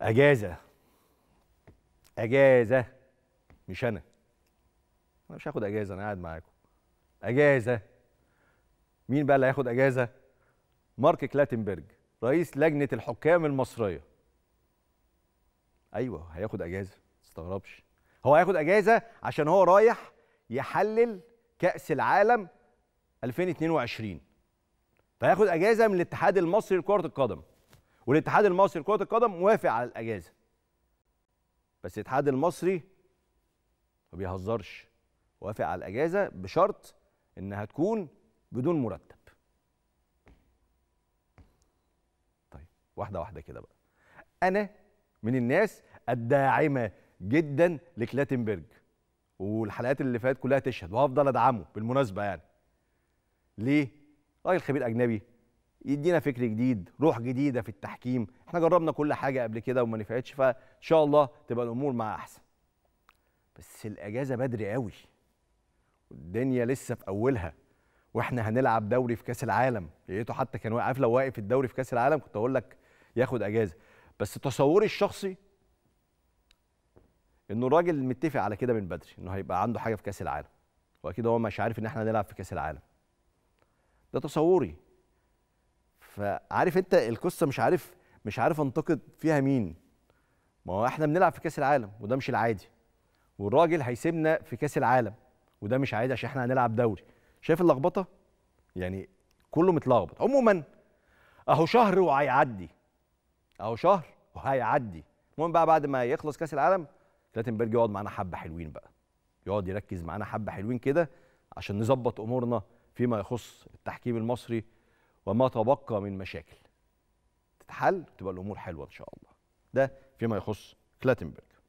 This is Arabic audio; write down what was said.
اجازه اجازه مش انا انا مش هاخد اجازه انا قاعد معاكم اجازه مين بقى اللي هياخد اجازه مارك كلاتنبرج رئيس لجنه الحكام المصريه ايوه هياخد اجازه ما تستغربش هو هياخد اجازه عشان هو رايح يحلل كاس العالم 2022 فهياخد اجازه من الاتحاد المصري لكره القدم والاتحاد المصري لكره القدم موافق على الاجازه بس الاتحاد المصري ما بيهزرش وافق على الاجازه بشرط انها تكون بدون مرتب طيب واحده واحده كده بقى انا من الناس الداعمه جدا لكلاتنبرج والحلقات اللي فاتت كلها تشهد وهفضل ادعمه بالمناسبه يعني ليه راجل خبير اجنبي يدينا فكر جديد روح جديده في التحكيم احنا جربنا كل حاجه قبل كده وما نفعتش فان شاء الله تبقى الامور مع احسن بس الاجازه بدري قوي والدنيا لسه في اولها واحنا هنلعب دوري في كاس العالم لقيته حتى كان واقف لو واقف الدوري في كاس العالم كنت اقول لك ياخد اجازه بس تصوري الشخصي انه الراجل متفق على كده من بدري انه هيبقى عنده حاجه في كاس العالم واكيد هو مش عارف ان احنا هنلعب في كاس العالم ده تصوري فعارف انت القصه مش عارف مش عارف انتقد فيها مين ما هو احنا بنلعب في كاس العالم وده مش العادي والراجل هيسيبنا في كاس العالم وده مش عادي عشان احنا هنلعب دوري شايف اللخبطه يعني كله متلخبط عموما اهو شهر وهيعدي اهو شهر وهيعدي المهم بقى بعد ما يخلص كاس العالم كلاتنبرج يقعد معانا حبه حلوين بقى يقعد يركز معانا حبه حلوين كده عشان نظبط امورنا فيما يخص التحكيم المصري وما تبقى من مشاكل تتحل تبقى الامور حلوه ان شاء الله ده فيما يخص كلاتنبرج